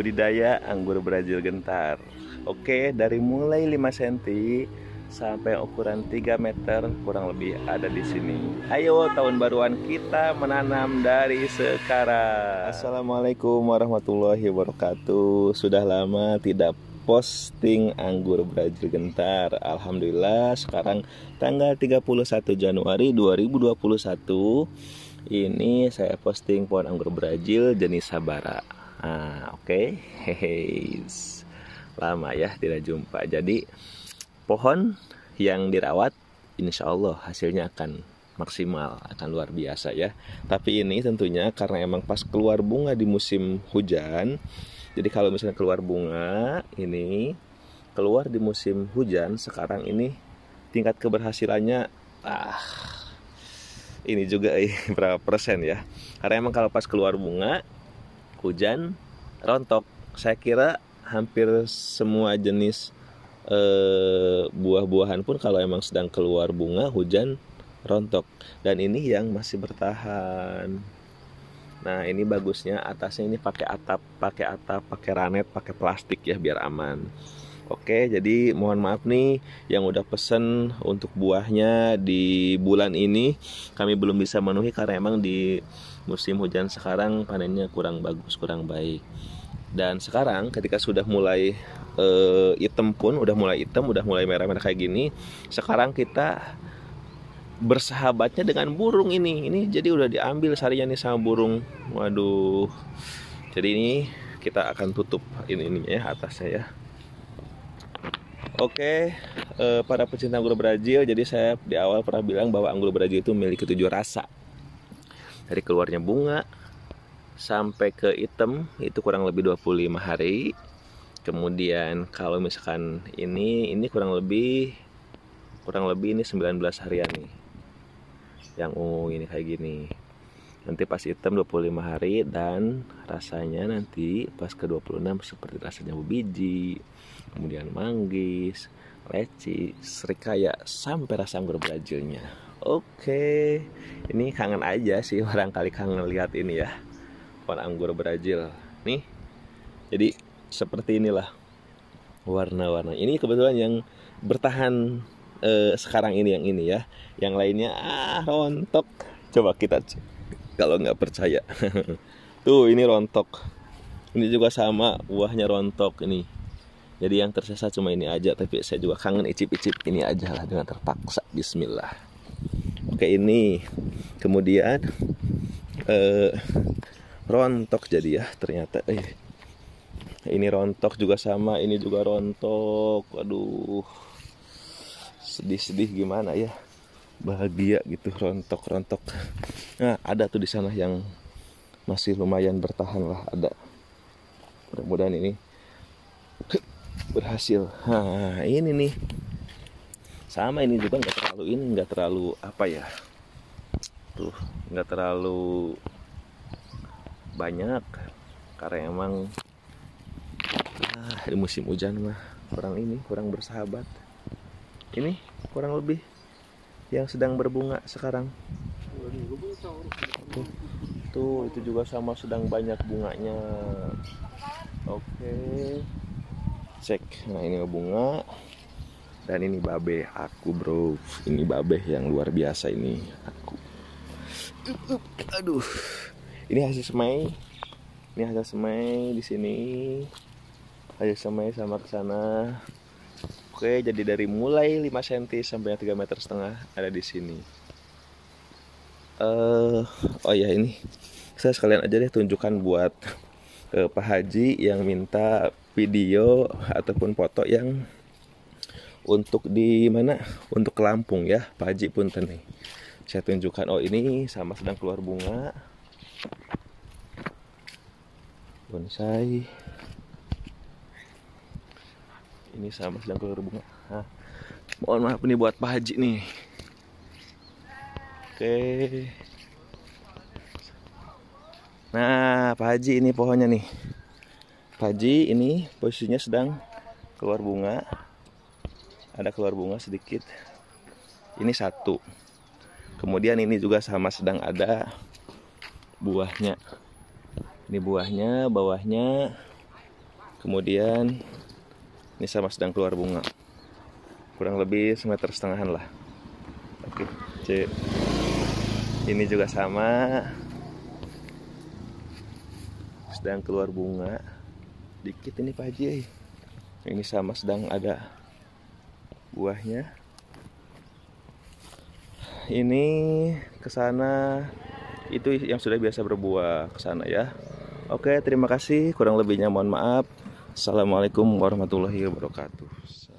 budidaya anggur Brazil gentar. Oke, dari mulai 5 cm sampai ukuran 3 meter kurang lebih ada di sini. Ayo tahun baruan kita menanam dari sekarang. Assalamualaikum warahmatullahi wabarakatuh. Sudah lama tidak posting anggur Brazil gentar. Alhamdulillah sekarang tanggal 31 Januari 2021 ini saya posting pohon anggur Brazil jenis Sabara. Nah, oke. Okay. Lama ya tidak jumpa. Jadi pohon yang dirawat insya Allah hasilnya akan maksimal, akan luar biasa ya. Tapi ini tentunya karena emang pas keluar bunga di musim hujan. Jadi kalau misalnya keluar bunga ini keluar di musim hujan sekarang ini tingkat keberhasilannya ah ini juga eh, berapa persen ya karena emang kalau pas keluar bunga hujan, rontok. Saya kira hampir semua jenis eh, buah-buahan pun kalau emang sedang keluar bunga hujan rontok dan ini yang masih bertahan nah ini bagusnya atasnya ini pakai atap pakai atap pakai ranet pakai plastik ya biar aman Oke, jadi mohon maaf nih yang udah pesen untuk buahnya di bulan ini kami belum bisa memenuhi karena emang di musim hujan sekarang panennya kurang bagus, kurang baik. Dan sekarang ketika sudah mulai uh, hitam pun, udah mulai hitam, udah mulai merah-merah kayak gini, sekarang kita bersahabatnya dengan burung ini. Ini jadi udah diambil sarinya nih sama burung. Waduh. Jadi ini kita akan tutup ini ini ya atasnya ya. Oke, okay, uh, eh, para pecinta anggur Brazil, jadi saya di awal pernah bilang bahwa anggur Brazil itu memiliki tujuh rasa. Dari keluarnya bunga sampai ke item itu kurang lebih 25 hari. Kemudian kalau misalkan ini ini kurang lebih kurang lebih ini 19 harian nih. Yang ungu ini kayak gini. Nanti pas item 25 hari dan rasanya nanti pas ke 26 seperti rasanya biji kemudian manggis, leci, serikaya, sampai rasa anggur Brazilnya. Oke, ini kangen aja sih orang kali kangen lihat ini ya, pohon anggur Brazil. Nih, jadi seperti inilah warna-warna. Ini kebetulan yang bertahan eh, sekarang ini yang ini ya, yang lainnya ah rontok. Coba kita kalau nggak percaya. Tuh ini rontok. Ini juga sama buahnya rontok ini jadi yang tersisa cuma ini aja tapi saya juga kangen icip-icip ini aja lah dengan terpaksa bismillah oke ini kemudian eh, rontok jadi ya ternyata eh, ini rontok juga sama ini juga rontok Waduh sedih-sedih gimana ya bahagia gitu rontok-rontok nah ada tuh di sana yang masih lumayan bertahan lah ada mudah-mudahan ini berhasil ha, ini nih sama ini juga nggak terlalu ini nggak terlalu apa ya tuh nggak terlalu banyak karena emang ah, di musim hujan mah kurang ini kurang bersahabat ini kurang lebih yang sedang berbunga sekarang tuh, tuh itu juga sama sedang banyak bunganya oke okay cek nah ini bunga dan ini babe aku bro ini babe yang luar biasa ini aku aduh ini hasil semai ini hasil semai di sini hasil semai sama ke sana oke jadi dari mulai 5 cm sampai 3 meter setengah ada di sini eh uh, oh ya ini saya sekalian aja deh tunjukkan buat ke eh, Pak Haji yang minta video ataupun foto yang untuk di mana? Untuk Lampung ya, Pak Haji pun nih. Saya tunjukkan oh ini sama sedang keluar bunga. Bonsai. Ini sama sedang keluar bunga. Hah. Mohon maaf ini buat Pak Haji nih. Oke. Nah, Pak Haji ini pohonnya nih. Paji ini posisinya sedang keluar bunga. Ada keluar bunga sedikit. Ini satu. Kemudian ini juga sama sedang ada buahnya. Ini buahnya, bawahnya. Kemudian ini sama sedang keluar bunga. Kurang lebih semeter setengahan lah. Oke, C. Ini juga sama. Sedang keluar bunga dikit ini Pak Haji ini sama sedang ada buahnya ini kesana itu yang sudah biasa berbuah kesana ya oke terima kasih kurang lebihnya mohon maaf Assalamualaikum warahmatullahi wabarakatuh